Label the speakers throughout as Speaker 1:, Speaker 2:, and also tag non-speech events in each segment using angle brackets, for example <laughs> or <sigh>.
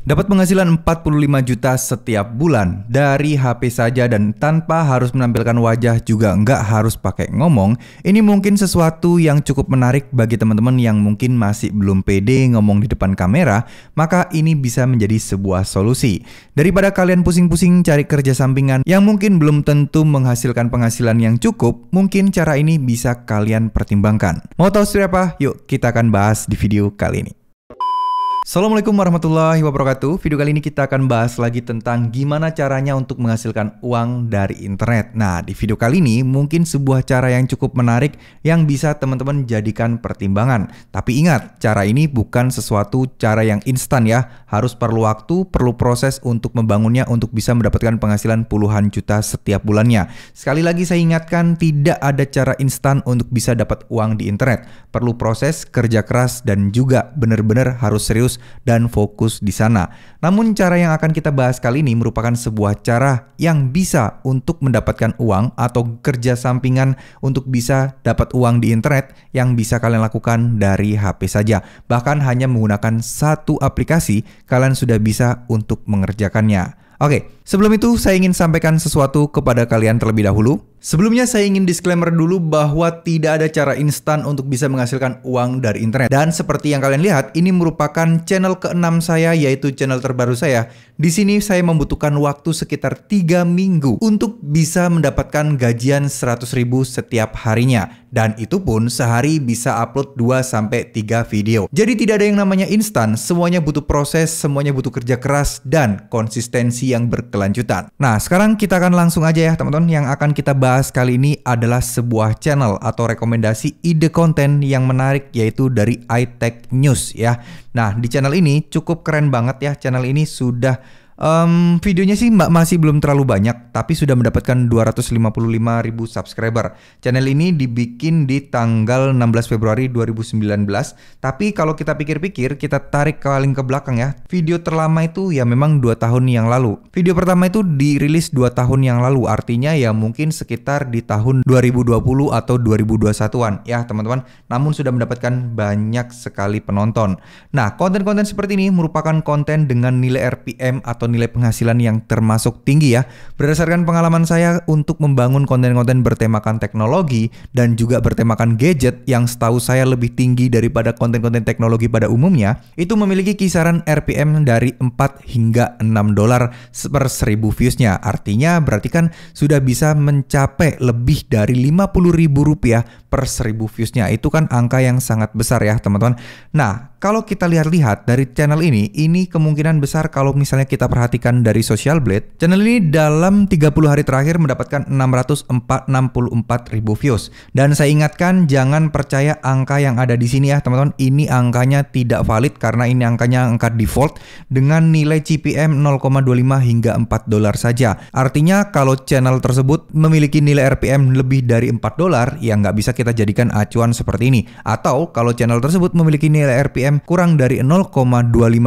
Speaker 1: Dapat penghasilan 45 juta setiap bulan dari HP saja dan tanpa harus menampilkan wajah juga nggak harus pakai ngomong. Ini mungkin sesuatu yang cukup menarik bagi teman-teman yang mungkin masih belum pede ngomong di depan kamera, maka ini bisa menjadi sebuah solusi. Daripada kalian pusing-pusing cari kerja sampingan yang mungkin belum tentu menghasilkan penghasilan yang cukup, mungkin cara ini bisa kalian pertimbangkan. Mau tahu siapa? Yuk kita akan bahas di video kali ini. Assalamualaikum warahmatullahi wabarakatuh. Video kali ini kita akan bahas lagi tentang gimana caranya untuk menghasilkan uang dari internet. Nah, di video kali ini mungkin sebuah cara yang cukup menarik yang bisa teman-teman jadikan pertimbangan. Tapi ingat, cara ini bukan sesuatu cara yang instan ya. Harus perlu waktu, perlu proses untuk membangunnya untuk bisa mendapatkan penghasilan puluhan juta setiap bulannya. Sekali lagi saya ingatkan, tidak ada cara instan untuk bisa dapat uang di internet. Perlu proses, kerja keras, dan juga benar-benar harus serius dan fokus di sana. Namun cara yang akan kita bahas kali ini merupakan sebuah cara yang bisa untuk mendapatkan uang atau kerja sampingan untuk bisa dapat uang di internet yang bisa kalian lakukan dari HP saja. Bahkan hanya menggunakan satu aplikasi, kalian sudah bisa untuk mengerjakannya. Oke, Sebelum itu, saya ingin sampaikan sesuatu kepada kalian terlebih dahulu. Sebelumnya saya ingin disclaimer dulu bahwa tidak ada cara instan untuk bisa menghasilkan uang dari internet. Dan seperti yang kalian lihat, ini merupakan channel keenam saya yaitu channel terbaru saya. Di sini saya membutuhkan waktu sekitar 3 minggu untuk bisa mendapatkan gajian 100 ribu setiap harinya. Dan itu pun sehari bisa upload 2 sampai 3 video. Jadi tidak ada yang namanya instan, semuanya butuh proses, semuanya butuh kerja keras dan konsistensi yang berkelanjutan berkelanjutan. Nah, sekarang kita akan langsung aja ya teman-teman. Yang akan kita bahas kali ini adalah sebuah channel atau rekomendasi ide konten yang menarik yaitu dari iTech News ya. Nah, di channel ini cukup keren banget ya. Channel ini sudah Um, videonya sih masih belum terlalu banyak, tapi sudah mendapatkan 255 ribu subscriber. Channel ini dibikin di tanggal 16 Februari 2019, tapi kalau kita pikir-pikir, kita tarik paling ke belakang ya. Video terlama itu ya memang dua tahun yang lalu. Video pertama itu dirilis dua tahun yang lalu, artinya ya mungkin sekitar di tahun 2020 atau 2021-an ya teman-teman. Namun sudah mendapatkan banyak sekali penonton. Nah, konten-konten seperti ini merupakan konten dengan nilai RPM atau nilai penghasilan yang termasuk tinggi ya. Berdasarkan pengalaman saya untuk membangun konten-konten bertemakan teknologi dan juga bertemakan gadget yang setahu saya lebih tinggi daripada konten-konten teknologi pada umumnya, itu memiliki kisaran RPM dari 4 hingga 6 dolar per 1000 viewsnya. Artinya berarti kan sudah bisa mencapai lebih dari 50 ribu rupiah per 1000 viewsnya itu kan angka yang sangat besar ya teman-teman. Nah kalau kita lihat-lihat dari channel ini, ini kemungkinan besar kalau misalnya kita perhatikan dari Social Blade, channel ini dalam 30 hari terakhir mendapatkan 664 ribu views. Dan saya ingatkan jangan percaya angka yang ada di sini ya teman-teman, ini angkanya tidak valid karena ini angkanya angka default dengan nilai CPM 0,25 hingga 4 dolar saja. Artinya kalau channel tersebut memiliki nilai RPM lebih dari 4 dolar, ya nggak bisa kita jadikan acuan seperti ini. Atau kalau channel tersebut memiliki nilai RPM kurang dari 0,25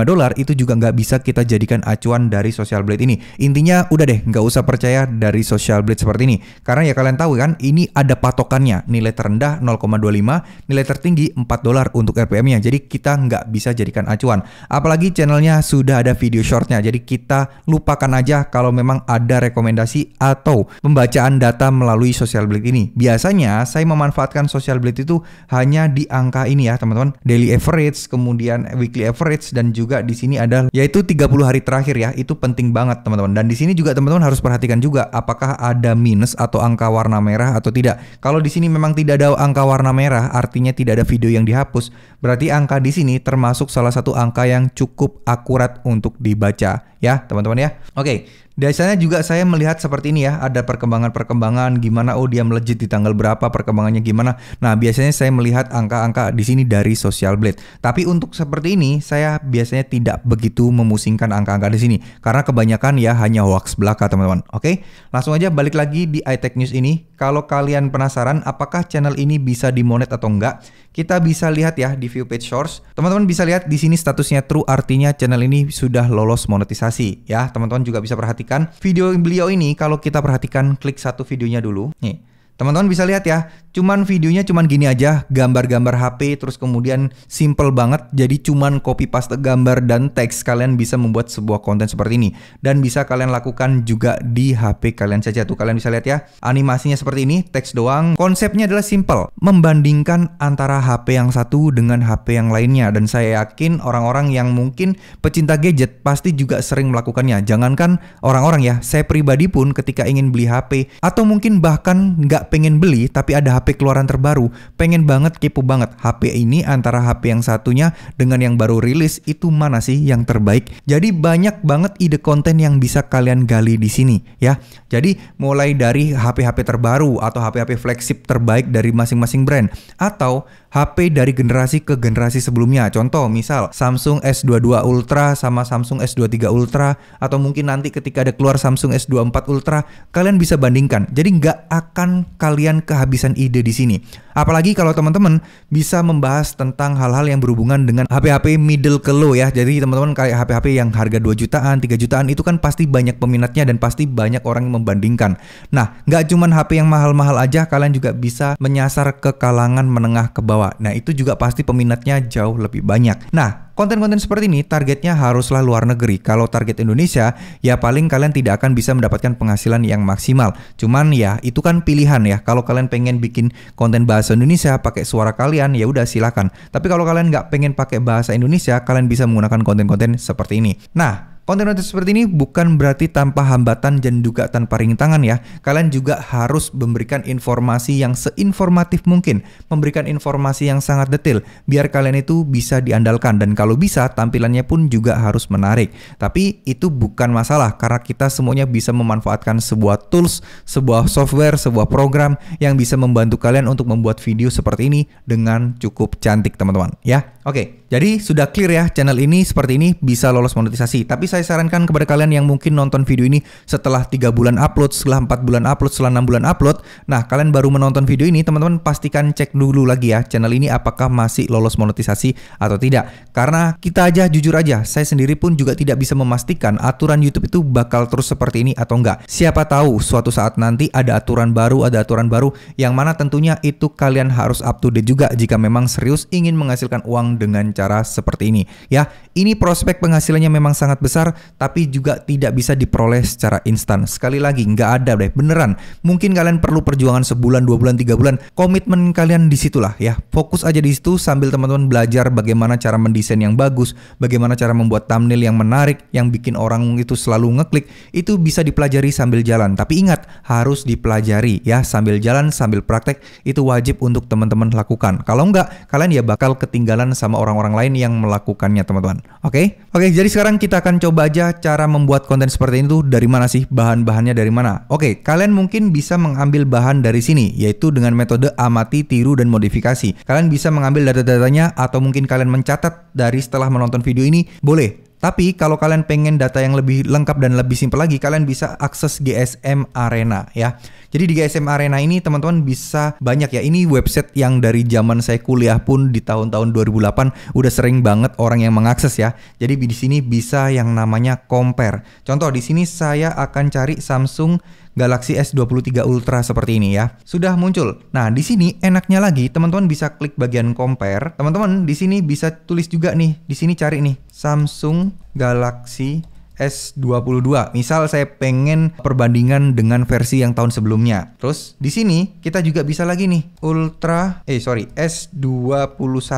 Speaker 1: dolar itu juga nggak bisa kita jadikan acuan dari Social Blade ini. Intinya udah deh nggak usah percaya dari Social Blade seperti ini. Karena ya kalian tahu kan ini ada patokannya nilai terendah 0,25 nilai tertinggi 4 dolar untuk RPM-nya. Jadi kita nggak bisa jadikan acuan. Apalagi channelnya sudah ada video shortnya. Jadi kita lupakan aja kalau memang ada rekomendasi atau pembacaan data melalui Social Blade ini. Biasanya saya memanfaatkan memanfaatkan social blade itu hanya di angka ini ya teman-teman daily average kemudian weekly average dan juga di sini ada yaitu 30 hari terakhir ya itu penting banget teman-teman dan di sini juga teman-teman harus perhatikan juga apakah ada minus atau angka warna merah atau tidak kalau di sini memang tidak ada angka warna merah artinya tidak ada video yang dihapus berarti angka di sini termasuk salah satu angka yang cukup akurat untuk dibaca ya teman-teman ya. Oke, okay. biasanya juga saya melihat seperti ini ya, ada perkembangan-perkembangan gimana oh dia melejit di tanggal berapa, perkembangannya gimana. Nah, biasanya saya melihat angka-angka di sini dari Social Blade. Tapi untuk seperti ini saya biasanya tidak begitu memusingkan angka-angka di sini karena kebanyakan ya hanya hoax belaka, teman-teman. Oke, langsung aja balik lagi di iTech News ini. Kalau kalian penasaran apakah channel ini bisa dimonet atau enggak, kita bisa lihat ya di view page source. Teman-teman bisa lihat di sini statusnya true artinya channel ini sudah lolos monetisasi investasi ya. Teman-teman juga bisa perhatikan video beliau ini kalau kita perhatikan klik satu videonya dulu. Nih Teman-teman bisa lihat ya, cuman videonya cuman gini aja, gambar-gambar HP terus kemudian simple banget jadi cuman copy paste gambar dan teks kalian bisa membuat sebuah konten seperti ini dan bisa kalian lakukan juga di HP kalian saja tuh kalian bisa lihat ya, animasinya seperti ini, teks doang. Konsepnya adalah simple, membandingkan antara HP yang satu dengan HP yang lainnya dan saya yakin orang-orang yang mungkin pecinta gadget pasti juga sering melakukannya. Jangankan orang-orang ya, saya pribadi pun ketika ingin beli HP atau mungkin bahkan nggak nggak pengen beli tapi ada HP keluaran terbaru, pengen banget kepo banget HP ini antara HP yang satunya dengan yang baru rilis itu mana sih yang terbaik. Jadi banyak banget ide konten yang bisa kalian gali di sini ya. Jadi mulai dari HP-HP terbaru atau HP-HP flagship terbaik dari masing-masing brand atau HP dari generasi ke generasi sebelumnya. Contoh misal Samsung S22 Ultra sama Samsung S23 Ultra atau mungkin nanti ketika ada keluar Samsung S24 Ultra, kalian bisa bandingkan. Jadi nggak akan kalian kehabisan ide di sini. Apalagi kalau teman-teman bisa membahas tentang hal-hal yang berhubungan dengan HP-HP middle ke low ya. Jadi teman-teman kayak HP-HP yang harga 2 jutaan, 3 jutaan itu kan pasti banyak peminatnya dan pasti banyak orang yang membandingkan. Nah, nggak cuma HP yang mahal-mahal aja, kalian juga bisa menyasar ke kalangan menengah ke bawah. Nah, itu juga pasti peminatnya jauh lebih banyak. Nah, konten-konten seperti ini targetnya haruslah luar negeri. Kalau target Indonesia, ya paling kalian tidak akan bisa mendapatkan penghasilan yang maksimal. Cuman ya itu kan pilihan ya. Kalau kalian pengen bikin konten bahasa Indonesia pakai suara kalian, ya udah silakan. Tapi kalau kalian nggak pengen pakai bahasa Indonesia, kalian bisa menggunakan konten-konten seperti ini. Nah, konten konten seperti ini bukan berarti tanpa hambatan dan juga tanpa rintangan ya. Kalian juga harus memberikan informasi yang seinformatif mungkin, memberikan informasi yang sangat detail biar kalian itu bisa diandalkan dan kalau bisa tampilannya pun juga harus menarik. Tapi itu bukan masalah karena kita semuanya bisa memanfaatkan sebuah tools, sebuah software, sebuah program yang bisa membantu kalian untuk membuat video seperti ini dengan cukup cantik teman-teman ya. Oke, jadi sudah clear ya channel ini seperti ini bisa lolos monetisasi. Tapi saya sarankan kepada kalian yang mungkin nonton video ini setelah 3 bulan upload, setelah 4 bulan upload, setelah 6 bulan upload. Nah, kalian baru menonton video ini, teman-teman pastikan cek dulu lagi ya channel ini apakah masih lolos monetisasi atau tidak. Karena kita aja jujur aja, saya sendiri pun juga tidak bisa memastikan aturan YouTube itu bakal terus seperti ini atau enggak. Siapa tahu suatu saat nanti ada aturan baru, ada aturan baru yang mana tentunya itu kalian harus up to date juga jika memang serius ingin menghasilkan uang dengan cara seperti ini. Ya, ini prospek penghasilannya memang sangat besar besar tapi juga tidak bisa diperoleh secara instan. Sekali lagi nggak ada deh beneran. Mungkin kalian perlu perjuangan sebulan, dua bulan, tiga bulan. Komitmen kalian disitulah ya. Fokus aja di situ sambil teman-teman belajar bagaimana cara mendesain yang bagus, bagaimana cara membuat thumbnail yang menarik, yang bikin orang itu selalu ngeklik. Itu bisa dipelajari sambil jalan. Tapi ingat harus dipelajari ya sambil jalan, sambil praktek itu wajib untuk teman-teman lakukan. Kalau nggak kalian ya bakal ketinggalan sama orang-orang lain yang melakukannya teman-teman. Oke, okay? oke. Okay, jadi sekarang kita akan coba coba aja cara membuat konten seperti ini tuh dari mana sih bahan-bahannya dari mana. Oke, kalian mungkin bisa mengambil bahan dari sini yaitu dengan metode amati, tiru dan modifikasi. Kalian bisa mengambil data-datanya atau mungkin kalian mencatat dari setelah menonton video ini boleh tapi kalau kalian pengen data yang lebih lengkap dan lebih simpel lagi, kalian bisa akses GSM Arena ya. Jadi di GSM Arena ini teman-teman bisa banyak ya. Ini website yang dari zaman saya kuliah pun di tahun-tahun 2008 udah sering banget orang yang mengakses ya. Jadi di sini bisa yang namanya compare. Contoh di sini saya akan cari Samsung Galaxy S23 Ultra seperti ini ya. Sudah muncul. Nah, di sini enaknya lagi teman-teman bisa klik bagian compare. Teman-teman di sini bisa tulis juga nih, di sini cari nih Samsung Galaxy S22. Misal saya pengen perbandingan dengan versi yang tahun sebelumnya. Terus di sini kita juga bisa lagi nih Ultra eh sorry S21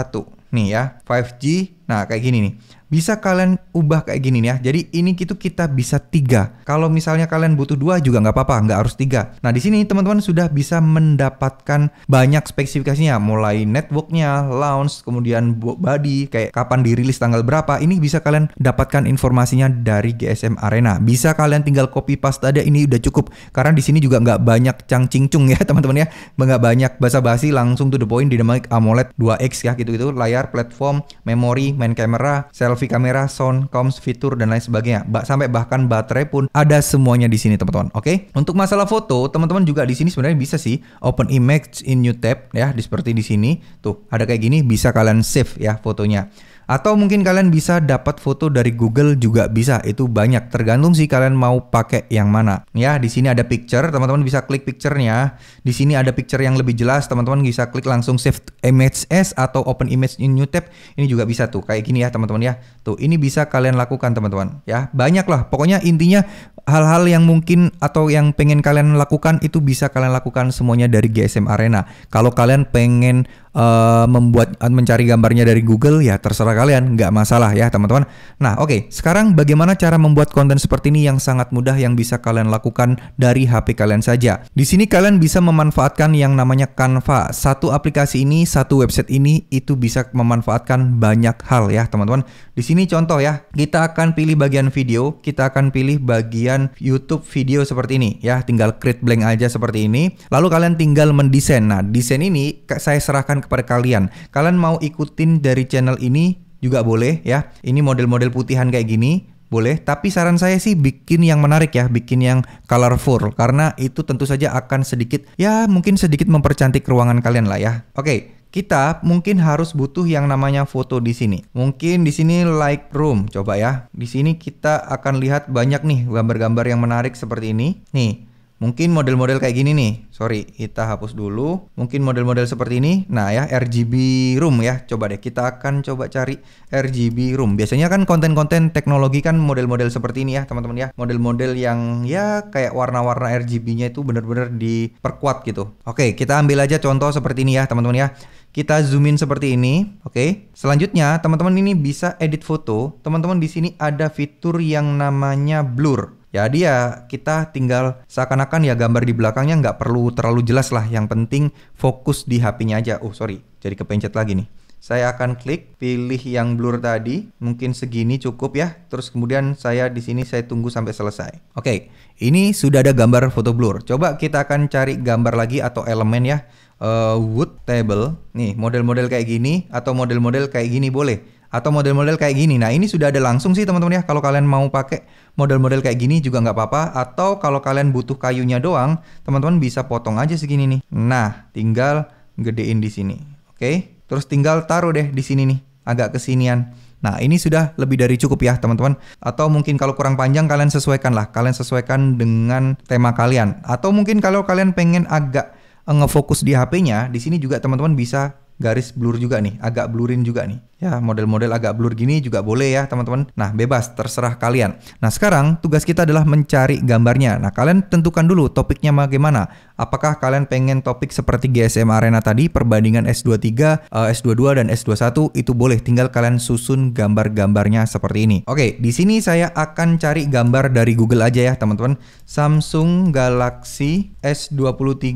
Speaker 1: nih ya 5G Nah, kayak gini nih. Bisa kalian ubah kayak gini nih ya. Jadi ini itu kita bisa tiga. Kalau misalnya kalian butuh dua juga nggak apa-apa, nggak harus tiga. Nah, di sini teman-teman sudah bisa mendapatkan banyak spesifikasinya, mulai networknya, launch, kemudian body, kayak kapan dirilis tanggal berapa. Ini bisa kalian dapatkan informasinya dari GSM Arena. Bisa kalian tinggal copy paste aja ini udah cukup. Karena di sini juga nggak banyak cangcingcung ya <laughs> teman-teman ya, nggak banyak basa-basi langsung to the point dynamic AMOLED 2X ya gitu-gitu, layar, platform, memori, main kamera, selfie kamera, sound, comms, fitur dan lain sebagainya. Ba sampai bahkan baterai pun ada semuanya di sini teman-teman. Oke. Okay? Untuk masalah foto, teman-teman juga di sini sebenarnya bisa sih open image in new tab ya, di seperti di sini. Tuh, ada kayak gini bisa kalian save ya fotonya. Atau mungkin kalian bisa dapat foto dari Google juga bisa. Itu banyak tergantung sih kalian mau pakai yang mana. Ya, di sini ada picture, teman-teman bisa klik picturenya Di sini ada picture yang lebih jelas, teman-teman bisa klik langsung save image as atau open image in new tab. Ini juga bisa tuh kayak gini ya, teman-teman ya. Tuh, ini bisa kalian lakukan, teman-teman. Ya, banyak lah. Pokoknya intinya hal-hal yang mungkin atau yang pengen kalian lakukan itu bisa kalian lakukan semuanya dari GSM Arena. Kalau kalian pengen uh, membuat eh, mencari gambarnya dari Google ya terserah kalian, nggak masalah ya teman-teman. Nah oke, okay. sekarang bagaimana cara membuat konten seperti ini yang sangat mudah yang bisa kalian lakukan dari HP kalian saja. Di sini kalian bisa memanfaatkan yang namanya Canva. Satu aplikasi ini, satu website ini itu bisa memanfaatkan banyak hal ya teman-teman. Di sini contoh ya, kita akan pilih bagian video, kita akan pilih bagian YouTube video seperti ini ya, tinggal create blank aja seperti ini. Lalu kalian tinggal mendesain. Nah, desain ini saya serahkan kepada kalian. Kalian mau ikutin dari channel ini juga boleh ya. Ini model-model putihan kayak gini boleh, tapi saran saya sih bikin yang menarik ya, bikin yang colorful karena itu tentu saja akan sedikit ya mungkin sedikit mempercantik ruangan kalian lah ya. Oke, kita mungkin harus butuh yang namanya foto di sini. Mungkin di sini Lightroom, coba ya. Di sini kita akan lihat banyak nih gambar-gambar yang menarik seperti ini. Nih, Mungkin model-model kayak gini nih, sorry kita hapus dulu. Mungkin model-model seperti ini, nah ya RGB room ya, coba deh kita akan coba cari RGB room. Biasanya kan konten-konten teknologi kan model-model seperti ini ya teman-teman ya, model-model yang ya kayak warna-warna RGB-nya itu benar-benar diperkuat gitu. Oke, kita ambil aja contoh seperti ini ya teman-teman ya kita zoom in seperti ini, oke. Selanjutnya, teman-teman ini bisa edit foto. Teman-teman di sini ada fitur yang namanya blur ya dia kita tinggal seakan-akan ya gambar di belakangnya nggak perlu terlalu jelas lah yang penting fokus di HP-nya aja oh sorry jadi kepencet lagi nih saya akan klik pilih yang blur tadi mungkin segini cukup ya terus kemudian saya di sini saya tunggu sampai selesai oke ini sudah ada gambar foto blur coba kita akan cari gambar lagi atau elemen ya uh, wood table nih model-model kayak gini atau model-model kayak gini boleh atau model-model kayak gini. Nah ini sudah ada langsung sih teman-teman ya. Kalau kalian mau pakai model-model kayak gini juga nggak apa-apa. Atau kalau kalian butuh kayunya doang, teman-teman bisa potong aja segini nih. Nah tinggal gedein di sini, oke? Okay? Terus tinggal taruh deh di sini nih, agak kesinian. Nah ini sudah lebih dari cukup ya teman-teman. Atau mungkin kalau kurang panjang kalian sesuaikan lah. Kalian sesuaikan dengan tema kalian. Atau mungkin kalau kalian pengen agak ngefokus di HP-nya, di sini juga teman-teman bisa garis blur juga nih, agak blurin juga nih ya model-model agak blur gini juga boleh ya teman-teman. Nah bebas terserah kalian. Nah sekarang tugas kita adalah mencari gambarnya. Nah kalian tentukan dulu topiknya bagaimana. Apakah kalian pengen topik seperti GSM Arena tadi perbandingan S23, eh, S22 dan S21 itu boleh. Tinggal kalian susun gambar-gambarnya seperti ini. Oke di sini saya akan cari gambar dari Google aja ya teman-teman. Samsung Galaxy S23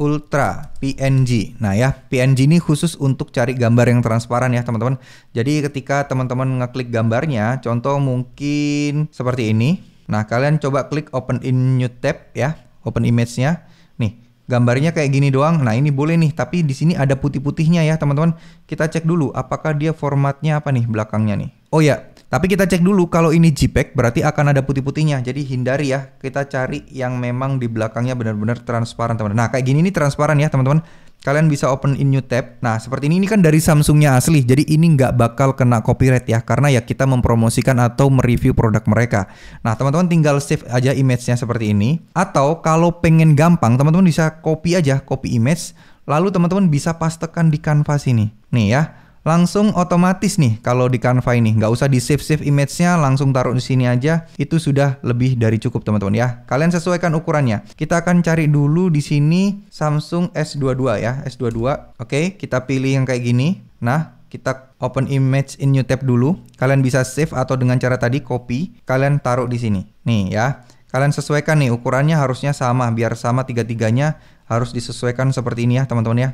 Speaker 1: Ultra PNG. Nah ya, PNG ini khusus untuk cari gambar yang transparan ya teman-teman. Jadi ketika teman-teman ngeklik gambarnya, contoh mungkin seperti ini. Nah, kalian coba klik open in new tab ya, open image-nya. Nih, gambarnya kayak gini doang. Nah, ini boleh nih, tapi di sini ada putih-putihnya ya, teman-teman. Kita cek dulu apakah dia formatnya apa nih belakangnya nih. Oh ya, tapi kita cek dulu kalau ini JPEG berarti akan ada putih-putihnya. Jadi hindari ya. Kita cari yang memang di belakangnya benar-benar transparan, teman-teman. Nah, kayak gini ini transparan ya, teman-teman. Kalian bisa open in new tab. Nah, seperti ini ini kan dari Samsungnya asli. Jadi ini nggak bakal kena copyright ya karena ya kita mempromosikan atau mereview produk mereka. Nah, teman-teman tinggal save aja image-nya seperti ini atau kalau pengen gampang, teman-teman bisa copy aja, copy image. Lalu teman-teman bisa pastekan di kanvas ini. Nih ya langsung otomatis nih kalau di Canva ini nggak usah di save save image-nya langsung taruh di sini aja itu sudah lebih dari cukup teman-teman ya kalian sesuaikan ukurannya kita akan cari dulu di sini Samsung S22 ya S22 oke kita pilih yang kayak gini nah kita open image in new tab dulu kalian bisa save atau dengan cara tadi copy kalian taruh di sini nih ya kalian sesuaikan nih ukurannya harusnya sama biar sama tiga-tiganya harus disesuaikan seperti ini ya teman-teman ya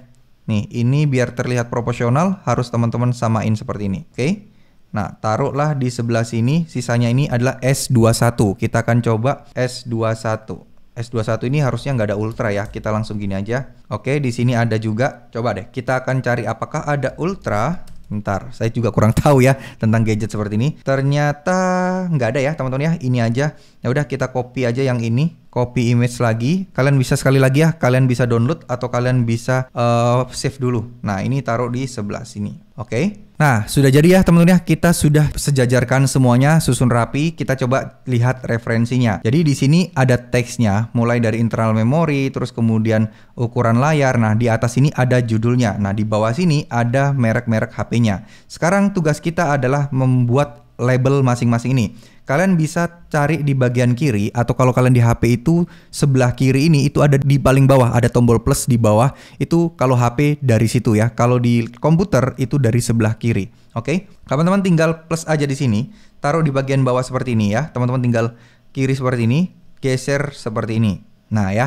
Speaker 1: Nih, ini biar terlihat proporsional harus teman-teman samain seperti ini, oke? Okay? Nah, taruhlah di sebelah sini, sisanya ini adalah S21. Kita akan coba S21. S21 ini harusnya nggak ada ultra ya, kita langsung gini aja. Oke, di sini ada juga. Coba deh, kita akan cari apakah ada ultra. Ntar, saya juga kurang <laughs> tahu ya tentang gadget seperti ini. Ternyata nggak ada ya, teman-teman ya. Ini aja. Ya udah kita copy aja yang ini copy image lagi. Kalian bisa sekali lagi ya, kalian bisa download atau kalian bisa uh, save dulu. Nah, ini taruh di sebelah sini. Oke. Okay? Nah, sudah jadi ya teman-teman ya, kita sudah sejajarkan semuanya, susun rapi, kita coba lihat referensinya. Jadi di sini ada teksnya, mulai dari internal memory, terus kemudian ukuran layar. Nah, di atas ini ada judulnya. Nah, di bawah sini ada merek-merek HP-nya. Sekarang tugas kita adalah membuat label masing-masing ini. Kalian bisa cari di bagian kiri atau kalau kalian di HP itu sebelah kiri ini itu ada di paling bawah ada tombol plus di bawah itu kalau HP dari situ ya. Kalau di komputer itu dari sebelah kiri. Oke. Okay? Teman-teman tinggal plus aja di sini, taruh di bagian bawah seperti ini ya. Teman-teman tinggal kiri seperti ini, geser seperti ini. Nah, ya.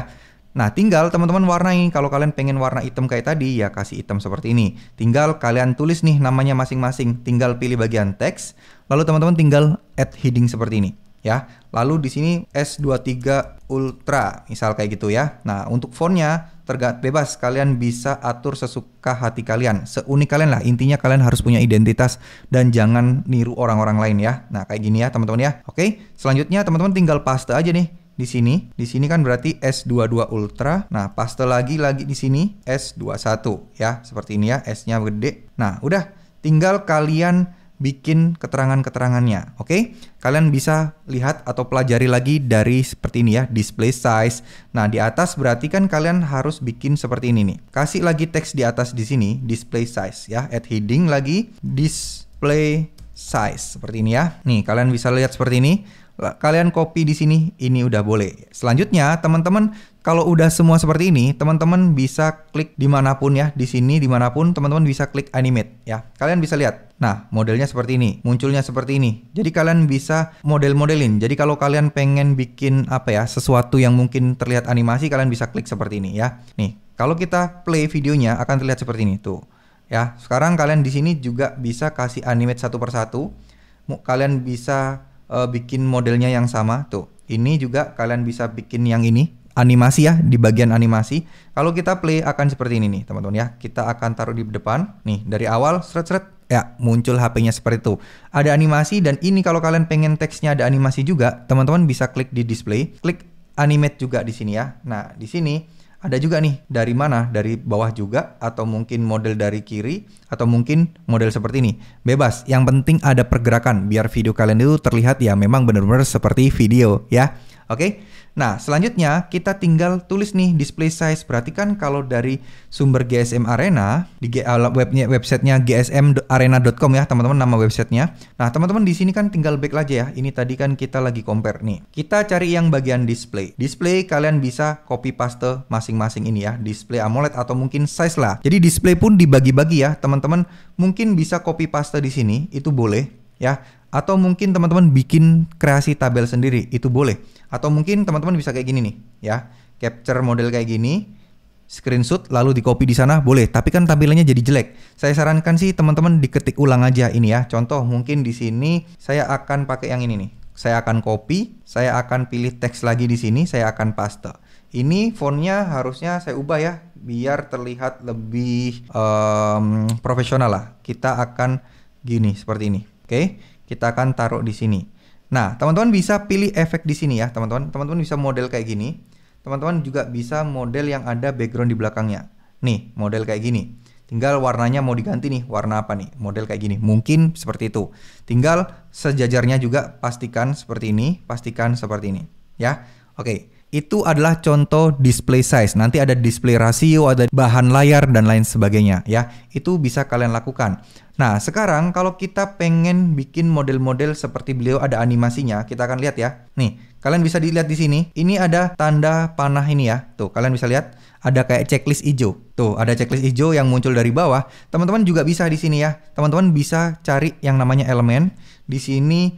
Speaker 1: Nah, tinggal teman-teman warnai. Kalau kalian pengen warna hitam kayak tadi, ya kasih hitam seperti ini. Tinggal kalian tulis nih namanya masing-masing. Tinggal pilih bagian teks. Lalu teman-teman tinggal add heading seperti ini. Ya, lalu di sini S23 Ultra, misal kayak gitu ya. Nah, untuk fontnya tergat bebas, kalian bisa atur sesuka hati kalian, seunik kalian lah. Intinya kalian harus punya identitas dan jangan niru orang-orang lain ya. Nah, kayak gini ya teman-teman ya. Oke, selanjutnya teman-teman tinggal paste aja nih di sini. Di sini kan berarti S22 Ultra. Nah, paste lagi lagi di sini S21 ya, seperti ini ya, S-nya gede. Nah, udah tinggal kalian bikin keterangan-keterangannya, oke? Okay? Kalian bisa lihat atau pelajari lagi dari seperti ini ya, display size. Nah, di atas berarti kan kalian harus bikin seperti ini nih. Kasih lagi teks di atas di sini, display size ya, add heading lagi display size seperti ini ya. Nih, kalian bisa lihat seperti ini kalian copy di sini, ini udah boleh. Selanjutnya, teman-teman, kalau udah semua seperti ini, teman-teman bisa klik dimanapun ya, di sini dimanapun teman-teman bisa klik animate ya. Kalian bisa lihat. Nah, modelnya seperti ini, munculnya seperti ini. Jadi kalian bisa model-modelin. Jadi kalau kalian pengen bikin apa ya, sesuatu yang mungkin terlihat animasi, kalian bisa klik seperti ini ya. Nih, kalau kita play videonya akan terlihat seperti ini tuh. Ya, sekarang kalian di sini juga bisa kasih animate satu persatu. Kalian bisa uh, bikin modelnya yang sama tuh. Ini juga kalian bisa bikin yang ini animasi ya di bagian animasi. Kalau kita play akan seperti ini nih teman-teman ya. Kita akan taruh di depan nih dari awal seret-seret ya muncul HP-nya seperti itu. Ada animasi dan ini kalau kalian pengen teksnya ada animasi juga, teman-teman bisa klik di display, klik animate juga di sini ya. Nah, di sini ada juga nih dari mana dari bawah juga atau mungkin model dari kiri atau mungkin model seperti ini bebas yang penting ada pergerakan biar video kalian itu terlihat ya memang benar-benar seperti video ya oke okay? Nah, selanjutnya kita tinggal tulis nih display size. Perhatikan kalau dari sumber GSM Arena di eh, webnya websitenya gsmarena.com ya, teman-teman nama websitenya. Nah, teman-teman di sini kan tinggal back aja ya. Ini tadi kan kita lagi compare nih. Kita cari yang bagian display. Display kalian bisa copy paste masing-masing ini ya, display AMOLED atau mungkin size lah. Jadi display pun dibagi-bagi ya, teman-teman. Mungkin bisa copy paste di sini, itu boleh ya. Atau mungkin teman-teman bikin kreasi tabel sendiri, itu boleh. Atau mungkin teman-teman bisa kayak gini nih, ya. Capture model kayak gini, screenshot lalu di copy di sana boleh tapi kan tampilannya jadi jelek saya sarankan sih teman-teman diketik ulang aja ini ya contoh mungkin di sini saya akan pakai yang ini nih saya akan copy saya akan pilih teks lagi di sini saya akan paste ini fontnya harusnya saya ubah ya biar terlihat lebih um, profesional lah kita akan gini seperti ini oke okay? Kita akan taruh di sini. Nah, teman-teman bisa pilih efek di sini ya, teman-teman. Teman-teman bisa model kayak gini. Teman-teman juga bisa model yang ada background di belakangnya. Nih, model kayak gini. Tinggal warnanya mau diganti nih, warna apa nih? Model kayak gini. Mungkin seperti itu. Tinggal sejajarnya juga pastikan seperti ini, pastikan seperti ini, ya. Oke itu adalah contoh display size. Nanti ada display rasio, ada bahan layar dan lain sebagainya ya. Itu bisa kalian lakukan. Nah, sekarang kalau kita pengen bikin model-model seperti beliau ada animasinya, kita akan lihat ya. Nih, kalian bisa dilihat di sini. Ini ada tanda panah ini ya. Tuh, kalian bisa lihat ada kayak checklist hijau. Tuh, ada checklist hijau yang muncul dari bawah. Teman-teman juga bisa di sini ya. Teman-teman bisa cari yang namanya elemen. Di sini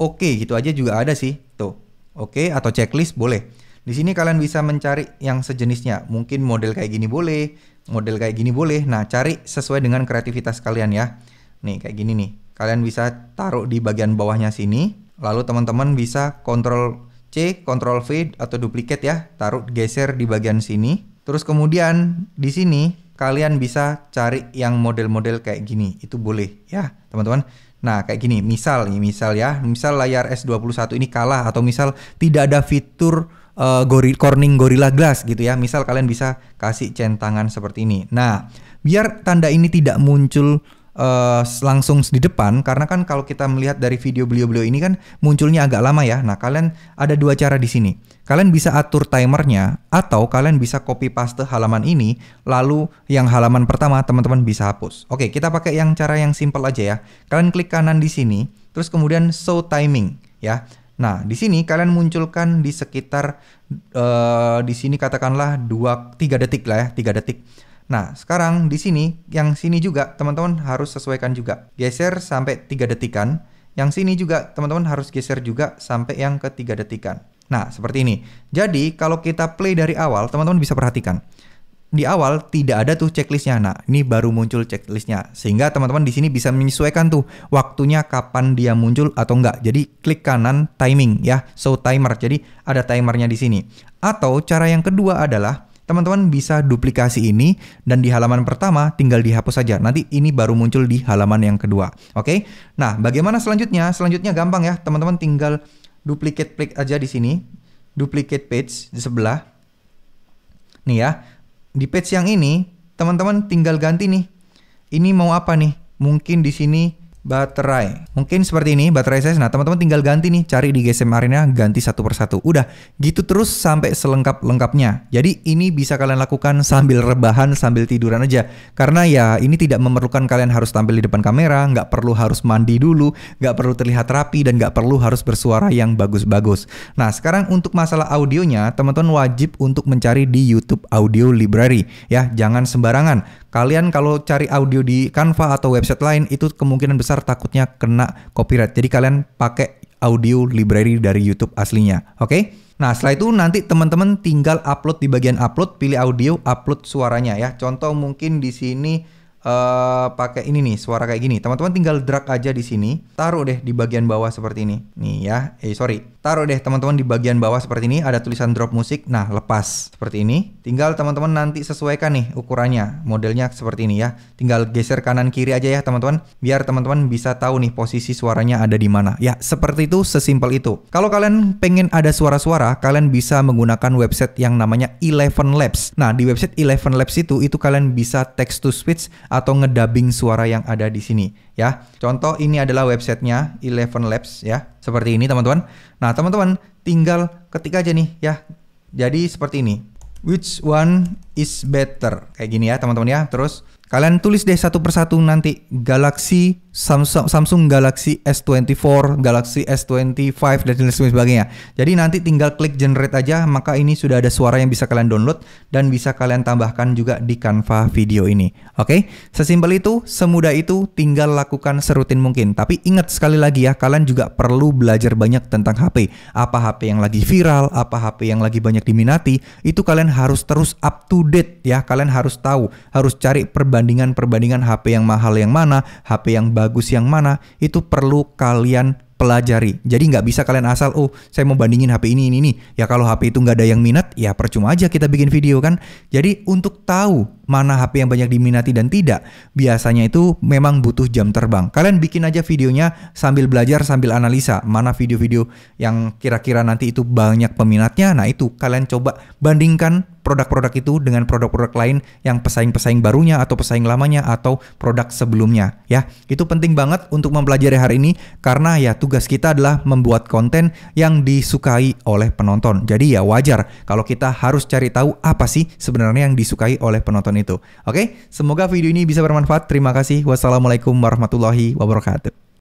Speaker 1: oke okay, gitu aja juga ada sih. Tuh. Oke okay, atau checklist boleh. Di sini kalian bisa mencari yang sejenisnya. Mungkin model kayak gini boleh, model kayak gini boleh. Nah, cari sesuai dengan kreativitas kalian ya. Nih, kayak gini nih. Kalian bisa taruh di bagian bawahnya sini. Lalu teman-teman bisa kontrol C, kontrol V atau duplicate ya. Taruh geser di bagian sini. Terus kemudian di sini kalian bisa cari yang model-model kayak gini. Itu boleh ya, teman-teman. Nah, kayak gini, misal misal ya, misal layar S21 ini kalah atau misal tidak ada fitur uh, goril, Corning Gorilla Glass gitu ya. Misal kalian bisa kasih centangan seperti ini. Nah, biar tanda ini tidak muncul uh, langsung di depan karena kan kalau kita melihat dari video beliau-beliau ini kan munculnya agak lama ya. Nah, kalian ada dua cara di sini. Kalian bisa atur timernya atau kalian bisa copy paste halaman ini lalu yang halaman pertama teman-teman bisa hapus. Oke, kita pakai yang cara yang simple aja ya. Kalian klik kanan di sini terus kemudian show timing ya. Nah, di sini kalian munculkan di sekitar uh, di sini katakanlah 2 3 detik lah ya, 3 detik. Nah, sekarang di sini yang sini juga teman-teman harus sesuaikan juga. Geser sampai 3 detikan. Yang sini juga teman-teman harus geser juga sampai yang ketiga detikan. Nah, seperti ini. Jadi, kalau kita play dari awal, teman-teman bisa perhatikan di awal tidak ada tuh checklistnya. Nah, ini baru muncul checklistnya. Sehingga teman-teman di sini bisa menyesuaikan tuh waktunya kapan dia muncul atau enggak. Jadi klik kanan timing ya, so timer. Jadi ada timernya di sini. Atau cara yang kedua adalah teman-teman bisa duplikasi ini dan di halaman pertama tinggal dihapus saja. Nanti ini baru muncul di halaman yang kedua. Oke. Nah, bagaimana selanjutnya? Selanjutnya gampang ya. Teman-teman tinggal duplicate klik aja di sini. Duplicate page di sebelah. Nih ya di page yang ini teman-teman tinggal ganti nih. Ini mau apa nih? Mungkin di sini baterai. Mungkin seperti ini baterai saya. Nah, teman-teman tinggal ganti nih, cari di GSM Arena ganti satu persatu. Udah, gitu terus sampai selengkap-lengkapnya. Jadi ini bisa kalian lakukan sambil rebahan, sambil tiduran aja. Karena ya ini tidak memerlukan kalian harus tampil di depan kamera, nggak perlu harus mandi dulu, nggak perlu terlihat rapi dan nggak perlu harus bersuara yang bagus-bagus. Nah, sekarang untuk masalah audionya, teman-teman wajib untuk mencari di YouTube Audio Library ya, jangan sembarangan kalian kalau cari audio di Canva atau website lain itu kemungkinan besar takutnya kena copyright. Jadi kalian pakai audio library dari YouTube aslinya, oke? Okay? Nah, setelah itu nanti teman-teman tinggal upload di bagian upload, pilih audio, upload suaranya ya. Contoh mungkin di sini Eh, pakai ini nih suara kayak gini. Teman-teman tinggal drag aja di sini, taruh deh di bagian bawah seperti ini. Nih ya, eh sorry, taruh deh teman-teman di bagian bawah seperti ini ada tulisan drop musik. Nah lepas seperti ini. Tinggal teman-teman nanti sesuaikan nih ukurannya, modelnya seperti ini ya. Tinggal geser kanan kiri aja ya teman-teman, biar teman-teman bisa tahu nih posisi suaranya ada di mana. Ya seperti itu, sesimpel itu. Kalau kalian pengen ada suara-suara, kalian bisa menggunakan website yang namanya Eleven Labs. Nah di website Eleven Labs itu itu kalian bisa text to speech atau ngedubbing suara yang ada di sini ya. Contoh ini adalah websitenya Eleven Labs ya, seperti ini teman-teman. Nah teman-teman tinggal ketik aja nih ya. Jadi seperti ini. Which one is better? Kayak gini ya teman-teman ya. Terus Kalian tulis deh satu persatu nanti Galaxy Samsung, Samsung Galaxy S24, Galaxy S25 dan lain sebagainya. Jadi nanti tinggal klik generate aja maka ini sudah ada suara yang bisa kalian download dan bisa kalian tambahkan juga di Canva video ini. Oke, okay? sesimpel itu, semudah itu tinggal lakukan serutin mungkin. Tapi ingat sekali lagi ya, kalian juga perlu belajar banyak tentang HP. Apa HP yang lagi viral, apa HP yang lagi banyak diminati, itu kalian harus terus up to date ya. Kalian harus tahu, harus cari perbandingan perbandingan-perbandingan HP yang mahal yang mana, HP yang bagus yang mana, itu perlu kalian pelajari. Jadi nggak bisa kalian asal, oh saya mau bandingin HP ini, ini, ini. Ya kalau HP itu nggak ada yang minat, ya percuma aja kita bikin video kan. Jadi untuk tahu mana HP yang banyak diminati dan tidak, biasanya itu memang butuh jam terbang. Kalian bikin aja videonya sambil belajar, sambil analisa mana video-video yang kira-kira nanti itu banyak peminatnya. Nah, itu kalian coba bandingkan produk-produk itu dengan produk-produk lain yang pesaing-pesaing barunya atau pesaing lamanya atau produk sebelumnya ya. Itu penting banget untuk mempelajari hari ini karena ya tugas kita adalah membuat konten yang disukai oleh penonton. Jadi ya wajar kalau kita harus cari tahu apa sih sebenarnya yang disukai oleh penonton itu. Oke, semoga video ini bisa bermanfaat. Terima kasih. Wassalamualaikum warahmatullahi wabarakatuh.